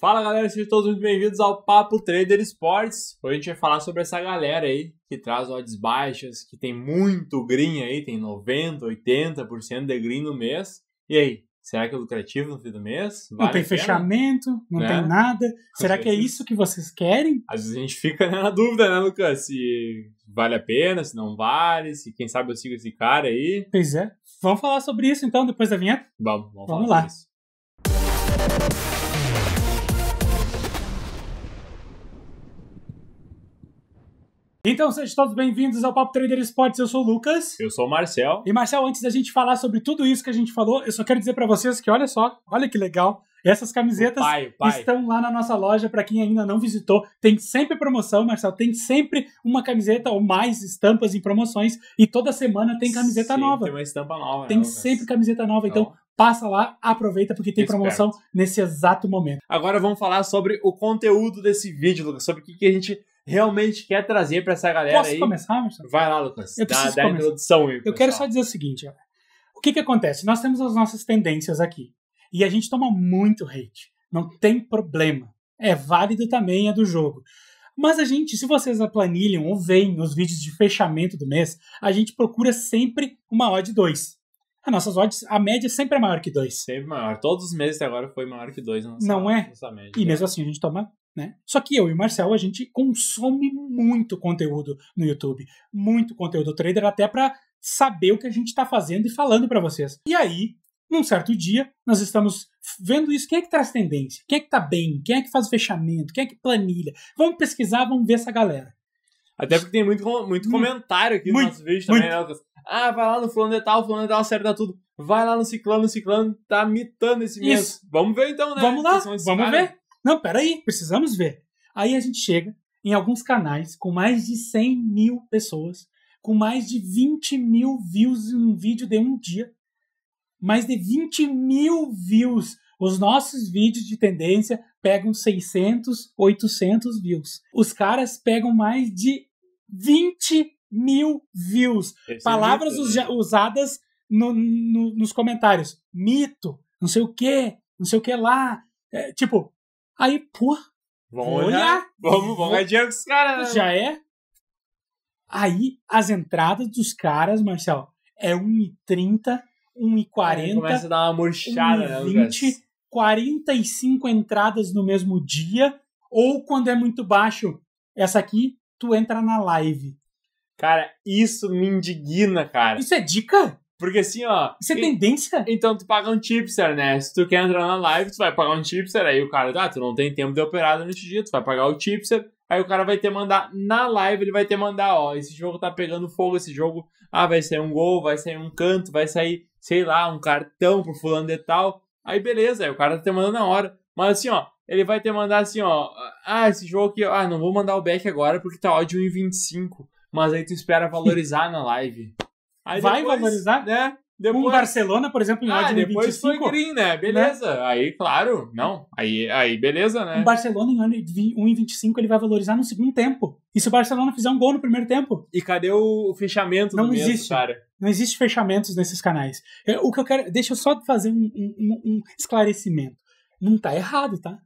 Fala galera, sejam todos muito bem-vindos ao Papo Trader Sports. Hoje a gente vai falar sobre essa galera aí que traz odds baixas, que tem muito green aí, tem 90%, 80% de green no mês. E aí, será que é lucrativo no fim do mês? Vale não tem fechamento, não né? tem nada. Será que é isso que vocês querem? Às vezes a gente fica né, na dúvida, né, Lucas? Se vale a pena, se não vale, se quem sabe eu sigo esse cara aí. Pois é. Vamos falar sobre isso então depois da vinheta? Vamos, vamos, vamos lá. Sobre isso. Então sejam todos bem-vindos ao Papo Trader Esportes. Eu sou o Lucas. Eu sou o Marcel. E Marcel, antes da gente falar sobre tudo isso que a gente falou, eu só quero dizer para vocês que olha só, olha que legal. Essas camisetas pai, pai. estão lá na nossa loja para quem ainda não visitou. Tem sempre promoção, Marcel. Tem sempre uma camiseta ou mais estampas em promoções. E toda semana tem camiseta sempre nova. Tem uma estampa nova. Né, tem sempre camiseta nova. Então, então, passa lá, aproveita porque tem Esperto. promoção nesse exato momento. Agora vamos falar sobre o conteúdo desse vídeo, Lucas, sobre o que, que a gente realmente quer trazer para essa galera Posso aí. começar, Marcelo? Vai lá, Lucas. Eu dá, dá a introdução aí. Eu quero só dizer o seguinte, ó. O que que acontece? Nós temos as nossas tendências aqui. E a gente toma muito hate. Não tem problema. É válido também, é do jogo. Mas a gente, se vocês aplanilham ou veem os vídeos de fechamento do mês, a gente procura sempre uma odd 2. As nossas odds, a média sempre é maior que 2. Sempre maior. Todos os meses até agora foi maior que 2. Não é? Média, e mesmo assim a gente toma né? Só que eu e o Marcel, a gente consome muito conteúdo no YouTube, muito conteúdo trader, até para saber o que a gente está fazendo e falando para vocês. E aí, num certo dia, nós estamos vendo isso. Quem é que traz tendência? Quem é que tá bem? Quem é que faz fechamento? Quem é que planilha? Vamos pesquisar, vamos ver essa galera. Até porque tem muito, muito comentário aqui muito, no nosso também, muito. Ah, vai lá no fulano de tal, fulano de tal acerta tudo. Vai lá no ciclano, ciclano tá mitando esse mês. Vamos ver então, né? Vamos lá, vamos cara. ver. Não, peraí, precisamos ver. Aí a gente chega em alguns canais com mais de 100 mil pessoas, com mais de 20 mil views em um vídeo de um dia. Mais de 20 mil views. Os nossos vídeos de tendência pegam 600, 800 views. Os caras pegam mais de 20 mil views. Esse Palavras é mito, né? usadas no, no, nos comentários. Mito, não sei o que, não sei o que lá. É, tipo, Aí, pô, vamos olhar. olhar. Vamos, vamos adiante com os caras. Né? Já é. Aí, as entradas dos caras, Marcel, é 1,30, 1,40. É, começa a dar uma murchada, 1, 20, né, 45 entradas no mesmo dia. Ou quando é muito baixo, essa aqui, tu entra na live. Cara, isso me indigna, cara. Isso é dica? Porque assim, ó. Isso é e, tendência? Então tu paga um tipster, né? Se tu quer entrar na live, tu vai pagar um tipster. Aí o cara, ah, tu não tem tempo de operar nesse dia, tu vai pagar o tipster. Aí o cara vai ter mandar na live, ele vai ter mandar, ó, esse jogo tá pegando fogo, esse jogo, ah, vai sair um gol, vai sair um canto, vai sair, sei lá, um cartão pro fulano de tal. Aí beleza, aí o cara tá te mandando na hora. Mas assim, ó, ele vai ter mandar assim, ó, ah, esse jogo aqui, ah, não vou mandar o back agora porque tá ódio em 25. Mas aí tu espera valorizar na live. Aí vai depois, valorizar? Né? Depois... Um Barcelona, por exemplo, em ah, de depois 25, foi green, né? né? Beleza. Né? Aí, claro, não. Aí, aí beleza, né? Um Barcelona em 1,25 ele vai valorizar no segundo tempo. E se o Barcelona fizer um gol no primeiro tempo? E cadê o fechamento não do existe. Mesmo, cara? Não existe fechamentos nesses canais. É, o que eu quero... Deixa eu só fazer um, um, um esclarecimento. Não tá errado, tá?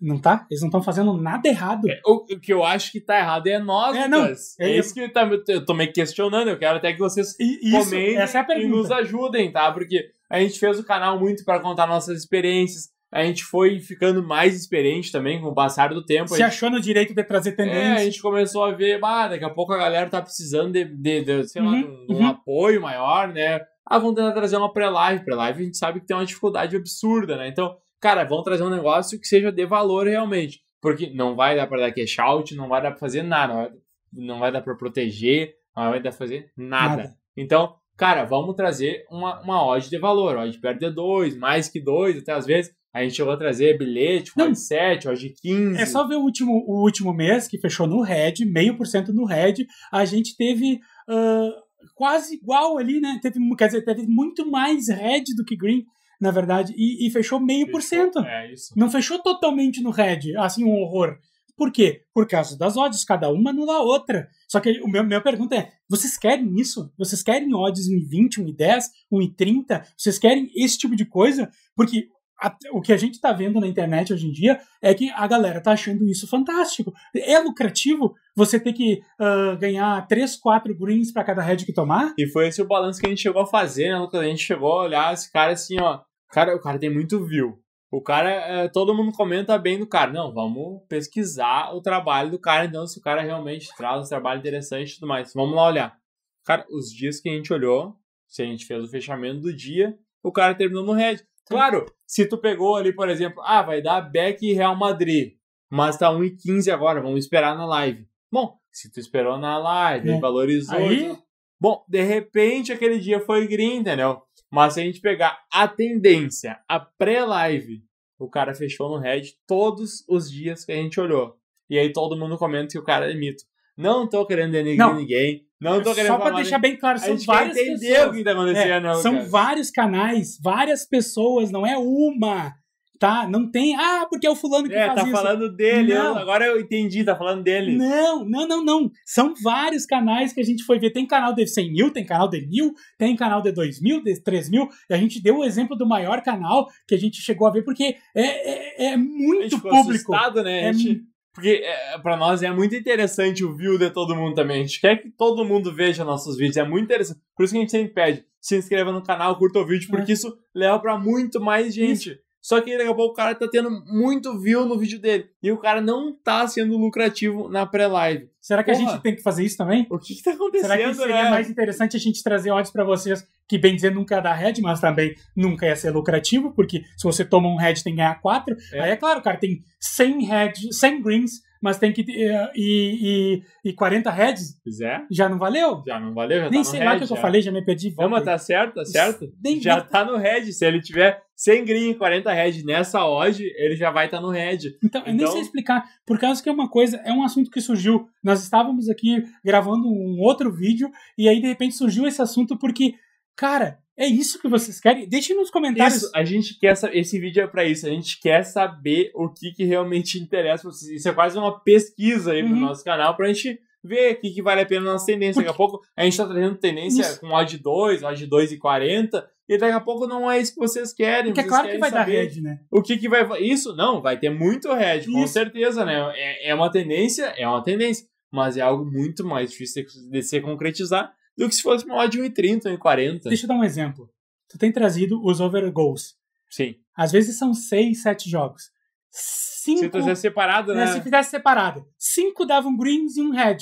Não tá? Eles não estão fazendo nada errado. É, o, o, que eu acho que tá errado é nós, é, não, mas, é, é, isso que eu, tá, eu tô meio questionando. Eu quero até que vocês isso, comentem é e nos ajudem, tá? Porque a gente fez o canal muito para contar nossas experiências. A gente foi ficando mais experiente também com o passar do tempo. Se gente, achou no direito de trazer tendência. É, a gente começou a ver, bah, daqui a pouco a galera tá precisando de, de, de sei uhum, lá, de um, uhum. um apoio maior, né? Ah, vão tentar trazer uma pré-live. Pré-live a gente sabe que tem uma dificuldade absurda, né? Então, cara, vão trazer um negócio que seja de valor realmente. Porque não vai dar para dar cash out, não vai dar para fazer nada, não vai dar para proteger, não vai dar para fazer nada. nada. Então, cara, vamos trazer uma, uma odd de valor, odd perde 2, mais que 2 até às vezes. A gente chegou a trazer bilhete, não. odd 7, odd 15. É só ver o último, o último mês, que fechou no Red, meio por cento no Red. A gente teve uh, quase igual ali, né? Teve, quer dizer, teve muito mais Red do que Green na verdade, e, e fechou meio por cento. É Não fechou totalmente no red, assim, um horror. Por quê? Por causa das odds, cada uma anula a outra. Só que a minha pergunta é: vocês querem isso? Vocês querem odds 1,20, 1,10, 1,30? Vocês querem esse tipo de coisa? Porque a, o que a gente está vendo na internet hoje em dia é que a galera está achando isso fantástico. É lucrativo você ter que uh, ganhar 3, 4 greens para cada red que tomar? E foi esse o balanço que a gente chegou a fazer, né, Lucas? A gente chegou a olhar esse cara assim, ó. Cara, o cara tem muito view. O cara, é, todo mundo comenta bem do cara. Não, vamos pesquisar o trabalho do cara, então, se o cara realmente traz um trabalho interessante e tudo mais. Vamos lá olhar. Cara, os dias que a gente olhou, se a gente fez o fechamento do dia, o cara terminou no Red. Claro, se tu pegou ali, por exemplo, ah, vai dar Beck e Real Madrid, mas tá 15 agora, vamos esperar na live. Bom, se tu esperou na live, é. valorizou. Aí... Bom, de repente aquele dia foi green, entendeu? Mas se a gente pegar a tendência, a pré-live, o cara fechou no red todos os dias que a gente olhou. E aí todo mundo comenta que o cara é mito. Não tô querendo denegrir ninguém. Não tô querendo Só pra deixar bem claro, são várias pessoas. o que tá acontecendo. É, não, né, são cara. vários canais, várias pessoas, não é uma tá? Não tem, ah, porque é o fulano que é, faz tá isso. tá falando dele, eu, agora eu entendi, tá falando dele. Não, não, não, não. São vários canais que a gente foi ver. Tem canal de 100 mil, tem canal de mil, tem canal de 2 mil, de 3 mil. E a gente deu o exemplo do maior canal que a gente chegou a ver, porque é, é, é muito público. Assustado, né? É, gente... Porque é, para nós é muito interessante o view de todo mundo também. A gente quer que todo mundo veja nossos vídeos, é muito interessante. Por isso que a gente sempre pede, se inscreva no canal, curta o vídeo, é. porque é. isso leva para muito mais gente. Isso. Só que daqui a pouco o cara tá tendo muito view no vídeo dele. E o cara não tá sendo lucrativo na pré-live. Será que Porra, a gente tem que fazer isso também? O que, que tá acontecendo? Será que seria né? mais interessante a gente trazer odds para vocês que, bem dizer, nunca ia dar head, mas também nunca ia ser lucrativo, porque se você toma um head tem que ganhar quatro. É. Aí é claro, o cara tem 100 head, 100 greens mas tem que. Eh, e, e, e 40 heads? Pois é. Já não valeu? Já não valeu, já tá Nem tá sei lá o que já. eu falei, já me perdi. Volta. Não, mas tá certo, tá certo. Nem já tá no red Se ele tiver 100 green e 40 head nessa hoje ele já vai estar tá no red Então, então, eu nem então sei explicar. Por causa que é uma coisa, é um assunto que surgiu. Nós estávamos aqui gravando um outro vídeo e aí de repente surgiu esse assunto porque, cara, é isso que vocês querem? Deixem nos comentários. Isso, a gente quer esse vídeo é para isso. A gente quer saber o que, que realmente interessa pra vocês. Isso é quase uma pesquisa aí uhum. pro nosso canal pra gente ver o que, que vale a pena nas tendências. Daqui a pouco a gente tá trazendo tendência isso. com odd 2, odd 2 e 40. E daqui a pouco não é isso que vocês querem. Porque é vocês é claro que vai dar red, né? O que, que vai. Isso não, vai ter muito red? isso. com certeza, né? É, é uma tendência, é uma tendência. Mas é algo muito mais difícil de se concretizar do que se fosse uma odd 1,30, 1,40. Deixa eu dar um exemplo. Tu tem trazido os over goals. Sim. Às vezes são 6, 7 jogos. Cinco, se tu fizesse separado, é, né? Se fizesse separado. Cinco davam greens e um red.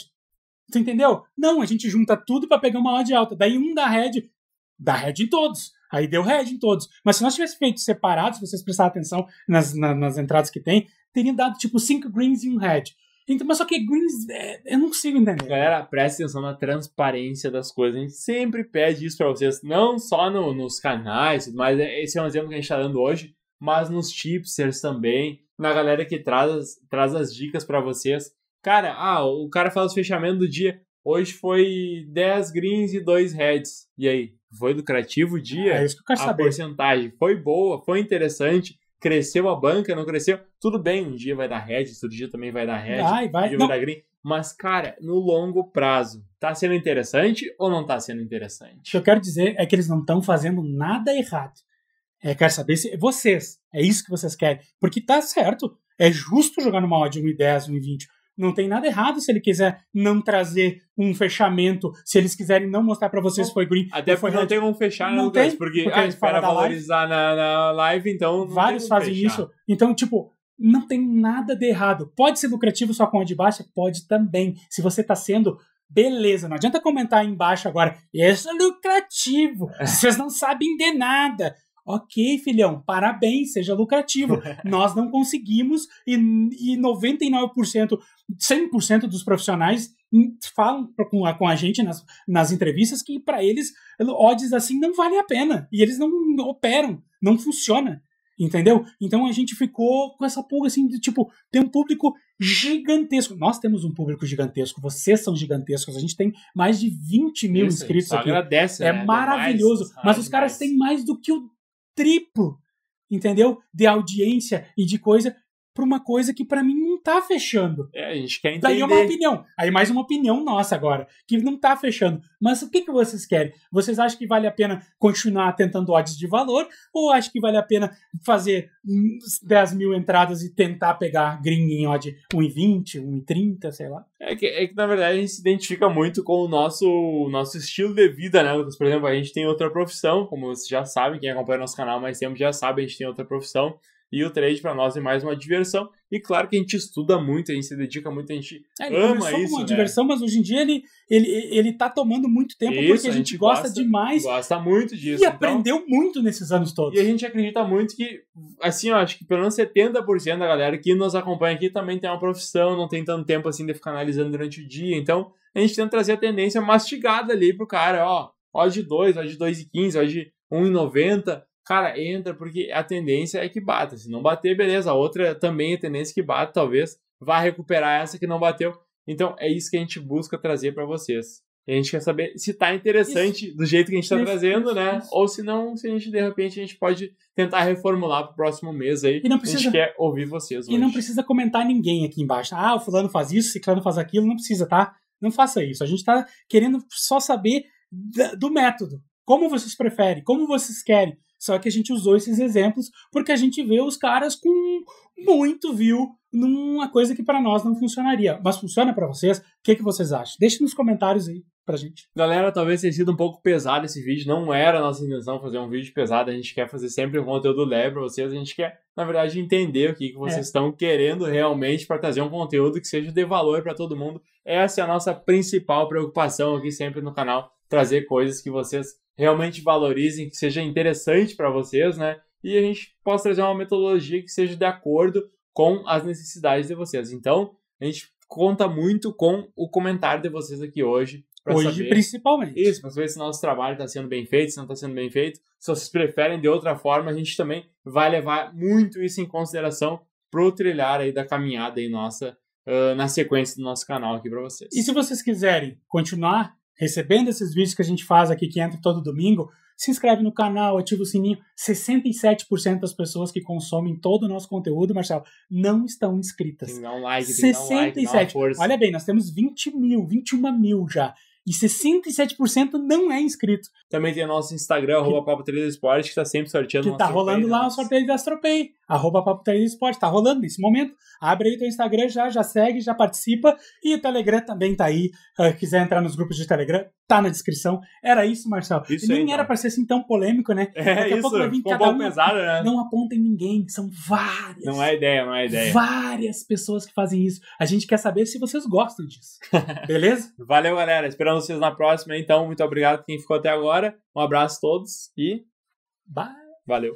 Tu entendeu? Não, a gente junta tudo para pegar uma odd alta. Daí um dá red, dá red em todos. Aí deu red em todos. Mas se nós tivéssemos feito separados, se vocês prestarem atenção nas, nas entradas que tem, teriam dado tipo 5 greens e um red. Então, mas só que Greens, é, eu não consigo entender. Galera, presta atenção na transparência das coisas. A gente sempre pede isso para vocês, não só no, nos canais, mas é, esse é um exemplo que a gente tá dando hoje, mas nos tipsters também, na galera que traz, as, traz as dicas para vocês. Cara, ah, o cara fala o fechamento do dia. Hoje foi 10 greens e 2 reds. E aí? Foi lucrativo o dia? É isso que eu quero a saber. A porcentagem foi boa, foi interessante cresceu a banca, não cresceu. Tudo bem, um dia vai dar red, outro dia também vai dar red. vai, vai, um dia vai dar green. Mas, cara, no longo prazo, tá sendo interessante ou não tá sendo interessante? O que eu quero dizer é que eles não estão fazendo nada errado. É, quero saber se vocês, é isso que vocês querem. Porque tá certo, é justo jogar numa odd 1,10, 1,20. Não tem nada errado se ele quiser não trazer um fechamento, se eles quiserem não mostrar para vocês foi green. Até foi não tem um fechar né, não tem, porque, porque ah, valorizar live. Na, na live, então. Vários fazem fechar. isso. Então, tipo, não tem nada de errado. Pode ser lucrativo só com a de baixa? Pode também. Se você está sendo. Beleza, não adianta comentar aí embaixo agora. Isso é lucrativo. É. Vocês não sabem de nada. Ok, filhão, parabéns, seja lucrativo. É. Nós não conseguimos e, e 99%, 100% dos profissionais falam com a, com a gente nas, nas entrevistas que para eles odds assim não vale a pena e eles não operam, não funciona. Entendeu? Então a gente ficou com essa pulga assim de tipo, tem um público gigantesco. Nós temos um público gigantesco, vocês são gigantescos. A gente tem mais de 20 mil Isso, inscritos aqui. Agradece, é né? maravilhoso. Demais, mas os caras têm mais do que o triplo, entendeu? De audiência e de coisa para uma coisa que para mim tá fechando. É, a gente quer entender. Daí é uma opinião. Aí mais uma opinião nossa agora, que não tá fechando. Mas o que, que vocês querem? Vocês acham que vale a pena continuar tentando odds de valor? Ou acham que vale a pena fazer 10 mil entradas e tentar pegar green em odd 1,20, 1,30, sei lá? É que, é que, na verdade, a gente se identifica muito com o nosso, nosso estilo de vida, né, Lucas? Por exemplo, a gente tem outra profissão, como vocês já sabem, quem acompanha nosso canal mais tempo já sabe, a gente tem outra profissão. E o trade para nós é mais uma diversão. E claro que a gente estuda muito, a gente se dedica muito, a gente é, ele ama isso. uma né? diversão, mas hoje em dia ele, ele, ele tá tomando muito tempo isso, porque a gente, a gente gosta, gosta, demais. Gosta muito disso. E então, aprendeu muito nesses anos todos. E a gente acredita muito que, assim, eu acho que pelo menos 70% da galera que nos acompanha aqui também tem uma profissão, não tem tanto tempo assim de ficar analisando durante o dia. Então a gente tenta trazer a tendência mastigada ali pro cara, ó, ó de 2, ó de 2,15, ó de 1,90 cara, entra, porque a tendência é que bata. Se não bater, beleza. A outra também é tendência que bate, talvez vá recuperar essa que não bateu. Então é isso que a gente busca trazer para vocês. a gente quer saber se tá interessante isso. do jeito que a gente tá isso, trazendo, isso, né? Ou se não, se a gente, de repente, a gente pode tentar reformular pro próximo mês aí. E não precisa, a gente quer ouvir vocês. E não precisa comentar ninguém aqui embaixo. Ah, o fulano faz isso, o ciclano faz aquilo. Não precisa, tá? Não faça isso. A gente tá querendo só saber do método. Como vocês preferem, como vocês querem. Só que a gente usou esses exemplos porque a gente vê os caras com muito view numa coisa que para nós não funcionaria. Mas funciona para vocês? O que, que vocês acham? Deixe nos comentários aí pra gente. Galera, talvez tenha sido um pouco pesado esse vídeo. Não era a nossa intenção fazer um vídeo pesado. A gente quer fazer sempre um conteúdo leve pra vocês. A gente quer, na verdade, entender o que, que vocês é. estão querendo realmente para trazer um conteúdo que seja de valor para todo mundo. Essa é a nossa principal preocupação aqui sempre no canal. Trazer coisas que vocês realmente valorizem, que seja interessante para vocês, né? E a gente possa trazer uma metodologia que seja de acordo com as necessidades de vocês. Então, a gente conta muito com o comentário de vocês aqui hoje. Hoje, saber, principalmente. Isso, para saber se nosso trabalho está sendo bem feito, se não está sendo bem feito. Se vocês preferem de outra forma, a gente também vai levar muito isso em consideração para o trilhar aí da caminhada aí nossa uh, na sequência do nosso canal aqui para vocês. E se vocês quiserem continuar recebendo esses vídeos que a gente faz aqui, que entra todo domingo, se inscreve no canal, ativa o sininho. 67% das pessoas que consomem todo o nosso conteúdo, Marcelo, não estão inscritas. Não like, 67. Não like, não Olha bem, nós temos 20 mil, 21 mil já. E 67% não é inscrito. Também tem o nosso Instagram, que, arroba Papo 3 Esporte, que está sempre sorteando. Que tá rolando lá né? o sorteio da Astropay. Arroba Papo Tênis Esporte, tá rolando nesse momento. Abre aí teu Instagram já, já segue, já participa. E o Telegram também tá aí. Uh, quiser entrar nos grupos de Telegram, tá na descrição. Era isso, Marcelo. Isso Nem aí, era para então. pra ser assim tão polêmico, né? É, Daqui a isso. pouco vai vir Ficou cada um. Pesado, né? Não apontem ninguém, são várias. Não é ideia, não é ideia. Várias pessoas que fazem isso. A gente quer saber se vocês gostam disso. Beleza? Valeu, galera. Esperando vocês na próxima. Então, muito obrigado quem ficou até agora. Um abraço a todos e. Bye! Valeu!